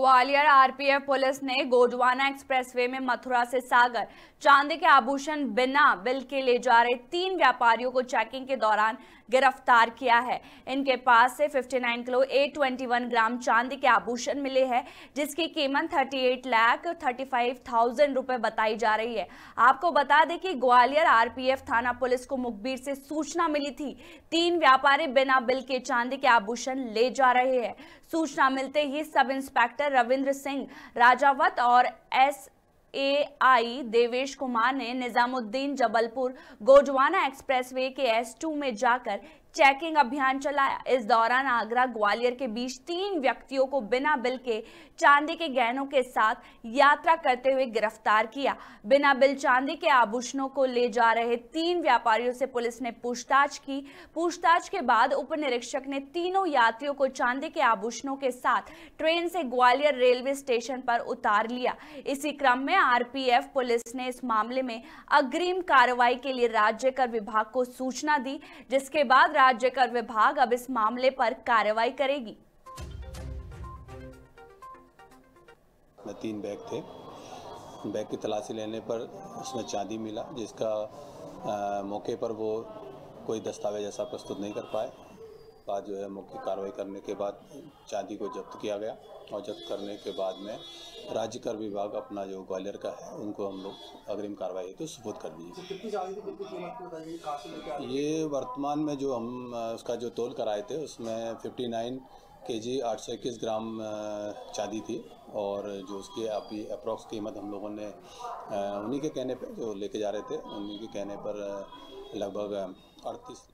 Gwalior RPF police ने Gondwana expressway में मथुरा से सागर चांदी के आभूषण बिना बिल के ले जा रहे तीन व्यापारियों को चेकिंग के दौरान गिरफ्तार किया है इनके पास से 59 किलो 821 ग्राम चांदी के आभूषण मिले हैं जिसकी कीमत 38 लाख 35,000 थाउजेंड रुपए बताई जा रही है आपको बता दें कि ग्वालियर आरपीएफ थाना पुलिस को मुखबिर से सूचना मिली थी तीन व्यापारी बिना बिल के चांदी के आभूषण ले जा रहे हैं सूचना मिलते ही सब इंस्पेक्टर रविंद्र सिंह राजावत और S A I Devesh Kumar ने निजामुद्दीन जबलपुर गोजवाना एक्सप्रेसवे के एस टू में जाकर चेकिंग अभियान चलाया इस दौरान आगरा ग्वालियर के बीच तीन व्यक्तियों को बिना बिल के चांदी के गहनों के साथ यात्रा करते हुए गिरफ्तार किया बिना बिल चांदी के आभूषणों को ले जा रहे तीन व्यापारियों से पुलिस ने पूछताछ की पूछताछ के बाद उप निरीक्षक ने तीनों यात्रियों को चांदी के आभूषणों के साथ ट्रेन से ग्वालियर रेलवे स्टेशन पर उतार लिया इसी क्रम में आरपीएफ पुलिस ने इस मामले में अग्रिम कार्रवाई के लिए राज्य कर विभाग को सूचना दी जिसके बाद राज्य कर विभाग अब इस मामले पर कार्रवाई करेगी में तीन बैग थे बैग की तलाशी लेने पर उसमें चांदी मिला जिसका आ, मौके पर वो कोई दस्तावेज ऐसा प्रस्तुत नहीं कर पाए बाद जो है मुख्य कार्रवाई करने के बाद चांदी को जब्त किया गया और जब्त करने के बाद में राज्य कर विभाग अपना जो ग्वालियर का है उनको हम लोग अग्रिम कार्रवाई तो सुपुर्द कर दीजिए तो ये वर्तमान में जो हम उसका जो तोल कराए थे उसमें फिफ्टी नाइन के जी आठ सौ इक्कीस ग्राम चांदी थी और जो उसकी अभी अप्रॉक्स कीमत हम लोगों ने उन्हीं के कहने पर जो लेके जा रहे थे उन्हीं के कहने पर लगभग अड़तीस